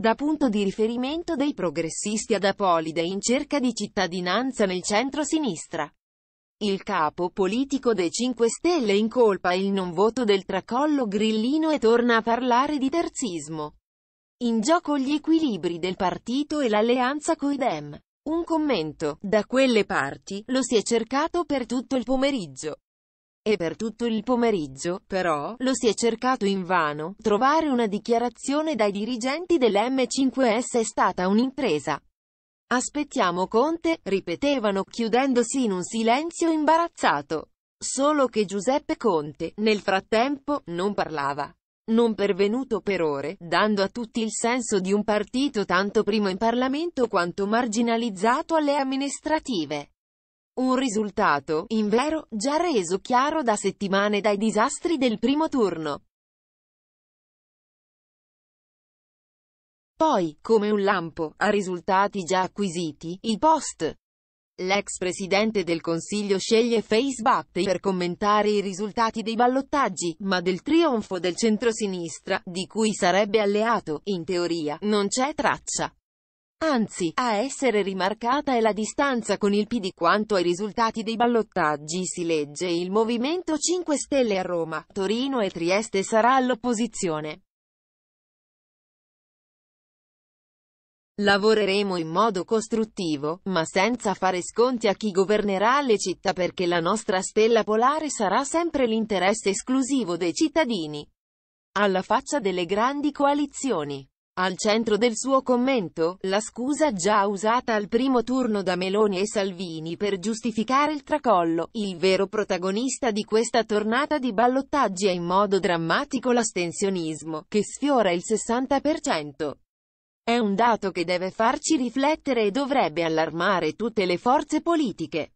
da punto di riferimento dei progressisti ad Apolide in cerca di cittadinanza nel centro-sinistra. Il capo politico dei 5 Stelle incolpa il non voto del tracollo grillino e torna a parlare di terzismo. In gioco gli equilibri del partito e l'alleanza coi Dem. Un commento, da quelle parti, lo si è cercato per tutto il pomeriggio. E per tutto il pomeriggio, però, lo si è cercato invano, trovare una dichiarazione dai dirigenti dell'M5S è stata un'impresa. Aspettiamo Conte, ripetevano, chiudendosi in un silenzio imbarazzato. Solo che Giuseppe Conte, nel frattempo, non parlava. Non pervenuto per ore, dando a tutti il senso di un partito tanto primo in Parlamento quanto marginalizzato alle amministrative. Un risultato, in vero, già reso chiaro da settimane dai disastri del primo turno. Poi, come un lampo, a risultati già acquisiti, il post. L'ex presidente del consiglio sceglie Facebook per commentare i risultati dei ballottaggi, ma del trionfo del centrosinistra, di cui sarebbe alleato, in teoria, non c'è traccia. Anzi, a essere rimarcata è la distanza con il PD quanto ai risultati dei ballottaggi si legge il Movimento 5 Stelle a Roma, Torino e Trieste sarà all'opposizione. Lavoreremo in modo costruttivo, ma senza fare sconti a chi governerà le città perché la nostra stella polare sarà sempre l'interesse esclusivo dei cittadini. Alla faccia delle grandi coalizioni. Al centro del suo commento, la scusa già usata al primo turno da Meloni e Salvini per giustificare il tracollo, il vero protagonista di questa tornata di ballottaggi è in modo drammatico l'astensionismo, che sfiora il 60%. È un dato che deve farci riflettere e dovrebbe allarmare tutte le forze politiche.